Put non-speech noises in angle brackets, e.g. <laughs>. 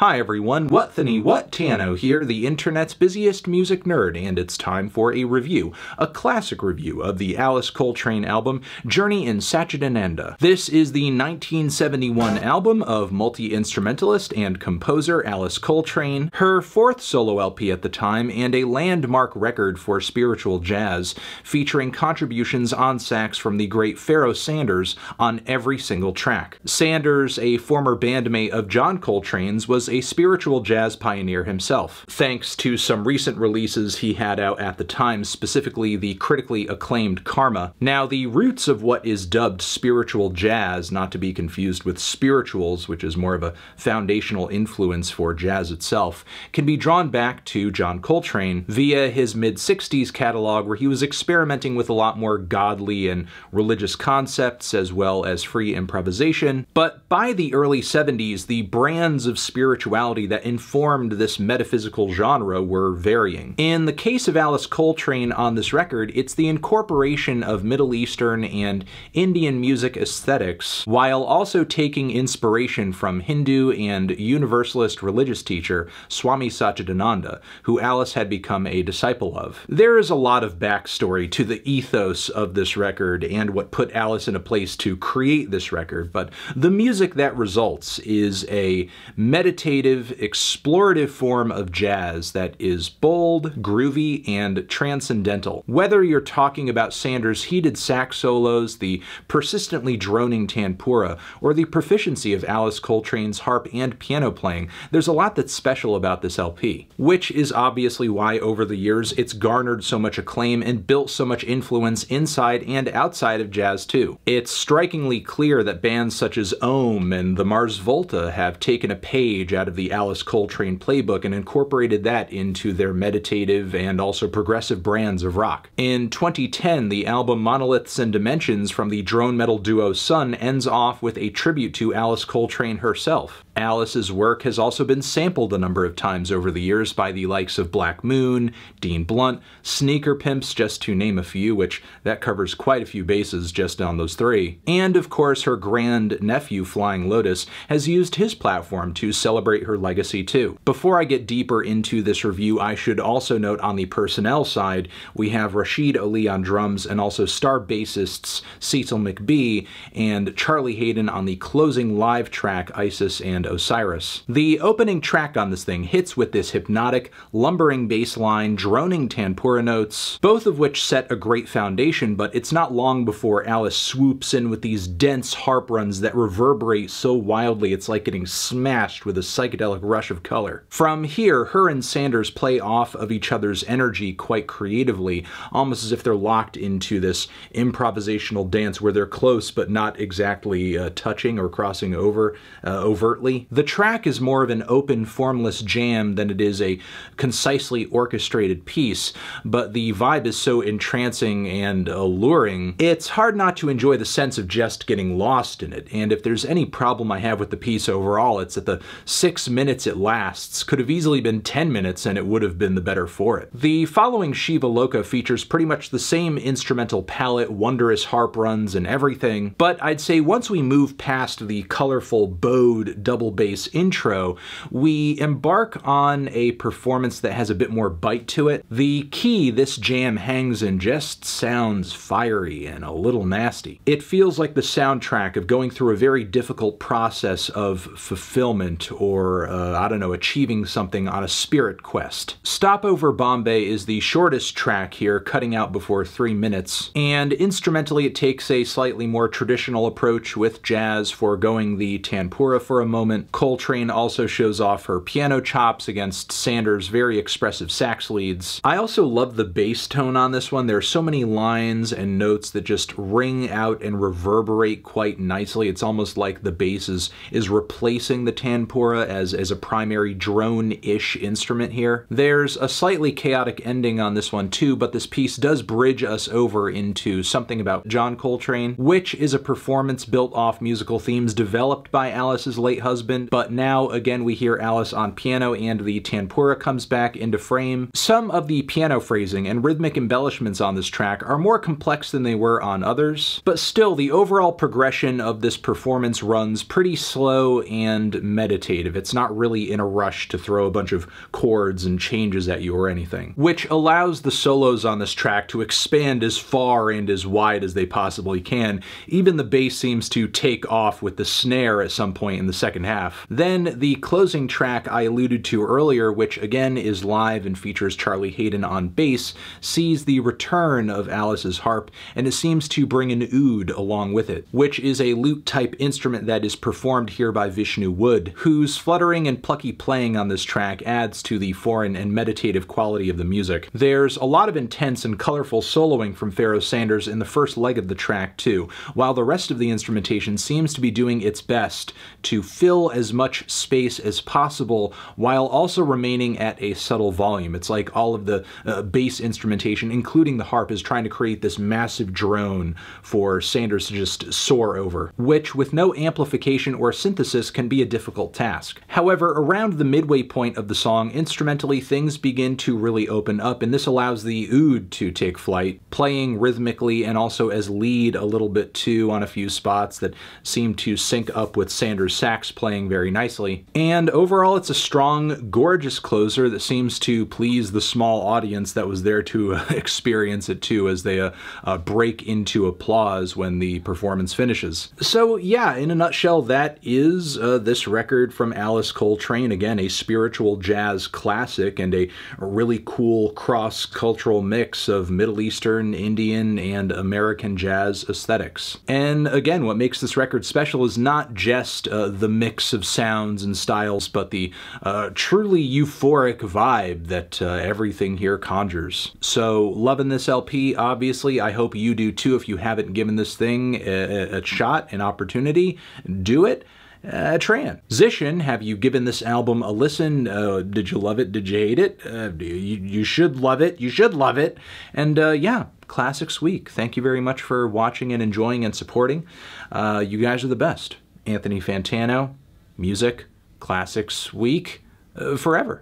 Hi everyone, Whatthany Whattano here, the internet's busiest music nerd, and it's time for a review, a classic review of the Alice Coltrane album, Journey in Satchidananda. This is the 1971 album of multi-instrumentalist and composer Alice Coltrane, her fourth solo LP at the time, and a landmark record for spiritual jazz, featuring contributions on sax from the great Pharoah Sanders on every single track. Sanders, a former bandmate of John Coltrane's, was a spiritual jazz pioneer himself, thanks to some recent releases he had out at the time, specifically the critically acclaimed Karma. Now, the roots of what is dubbed spiritual jazz, not to be confused with spirituals, which is more of a foundational influence for jazz itself, can be drawn back to John Coltrane via his mid-60s catalog where he was experimenting with a lot more godly and religious concepts as well as free improvisation, but by the early 70s, the brands of spiritual spirituality that informed this metaphysical genre were varying. In the case of Alice Coltrane on this record, it's the incorporation of Middle Eastern and Indian music aesthetics, while also taking inspiration from Hindu and Universalist religious teacher Swami Satchidananda, who Alice had become a disciple of. There is a lot of backstory to the ethos of this record and what put Alice in a place to create this record, but the music that results is a meditative meditative, explorative form of jazz that is bold, groovy, and transcendental. Whether you're talking about Sanders' heated sax solos, the persistently droning tanpura, or the proficiency of Alice Coltrane's harp and piano playing, there's a lot that's special about this LP, which is obviously why over the years it's garnered so much acclaim and built so much influence inside and outside of jazz too. It's strikingly clear that bands such as Ohm and the Mars Volta have taken a page out of the Alice Coltrane playbook and incorporated that into their meditative and also progressive brands of rock. In 2010, the album Monoliths and Dimensions from the drone metal duo Sun ends off with a tribute to Alice Coltrane herself. Alice's work has also been sampled a number of times over the years by the likes of Black Moon, Dean Blunt, Sneaker Pimps, just to name a few, which that covers quite a few bases just on those three. And of course, her grand nephew Flying Lotus has used his platform to celebrate celebrate her legacy too. Before I get deeper into this review, I should also note on the personnel side, we have Rashid Ali on drums and also star bassists Cecil McBee and Charlie Hayden on the closing live track Isis and Osiris. The opening track on this thing hits with this hypnotic, lumbering bass line, droning tanpura notes, both of which set a great foundation, but it's not long before Alice swoops in with these dense harp runs that reverberate so wildly it's like getting smashed with a psychedelic rush of color. From here, her and Sanders play off of each other's energy quite creatively, almost as if they're locked into this improvisational dance where they're close but not exactly uh, touching or crossing over uh, overtly. The track is more of an open, formless jam than it is a concisely orchestrated piece, but the vibe is so entrancing and alluring, it's hard not to enjoy the sense of just getting lost in it, and if there's any problem I have with the piece overall, it's that the six minutes it lasts could have easily been 10 minutes and it would have been the better for it. The following Shiva Loka features pretty much the same instrumental palette, wondrous harp runs and everything, but I'd say once we move past the colorful bowed double bass intro, we embark on a performance that has a bit more bite to it. The key this jam hangs in just sounds fiery and a little nasty. It feels like the soundtrack of going through a very difficult process of fulfillment or or, uh, I don't know, achieving something on a spirit quest. Stopover Bombay is the shortest track here, cutting out before three minutes, and instrumentally it takes a slightly more traditional approach with jazz, foregoing the tanpura for a moment. Coltrane also shows off her piano chops against Sanders' very expressive sax leads. I also love the bass tone on this one. There are so many lines and notes that just ring out and reverberate quite nicely. It's almost like the bass is, is replacing the tanpura as, as a primary drone-ish instrument here. There's a slightly chaotic ending on this one too, but this piece does bridge us over into something about John Coltrane, which is a performance built off musical themes developed by Alice's late husband, but now again we hear Alice on piano and the tanpura comes back into frame. Some of the piano phrasing and rhythmic embellishments on this track are more complex than they were on others, but still the overall progression of this performance runs pretty slow and meditative creative. It's not really in a rush to throw a bunch of chords and changes at you or anything, which allows the solos on this track to expand as far and as wide as they possibly can. Even the bass seems to take off with the snare at some point in the second half. Then the closing track I alluded to earlier, which again is live and features Charlie Hayden on bass, sees the return of Alice's harp, and it seems to bring an oud along with it, which is a lute-type instrument that is performed here by Vishnu Wood, whose fluttering and plucky playing on this track adds to the foreign and meditative quality of the music. There's a lot of intense and colorful soloing from Pharoah Sanders in the first leg of the track too, while the rest of the instrumentation seems to be doing its best to fill as much space as possible while also remaining at a subtle volume. It's like all of the uh, bass instrumentation, including the harp, is trying to create this massive drone for Sanders to just soar over, which with no amplification or synthesis can be a difficult task task. However, around the midway point of the song, instrumentally things begin to really open up, and this allows the oud to take flight, playing rhythmically and also as lead a little bit too on a few spots that seem to sync up with Sanders' sax playing very nicely. And overall, it's a strong, gorgeous closer that seems to please the small audience that was there to uh, <laughs> experience it too as they uh, uh, break into applause when the performance finishes. So yeah, in a nutshell, that is uh, this record from Alice Coltrane. Again, a spiritual jazz classic and a really cool cross cultural mix of Middle Eastern, Indian, and American jazz aesthetics. And again, what makes this record special is not just uh, the mix of sounds and styles, but the uh, truly euphoric vibe that uh, everything here conjures. So, loving this LP, obviously. I hope you do too if you haven't given this thing a, a shot, an opportunity. Do it uh, Tran. Zishin, have you given this album a listen? Uh, did you love it? Did you hate it? Uh, you, you, should love it. You should love it. And uh, yeah, Classics Week. Thank you very much for watching and enjoying and supporting. Uh, you guys are the best. Anthony Fantano, music, Classics Week, uh, forever.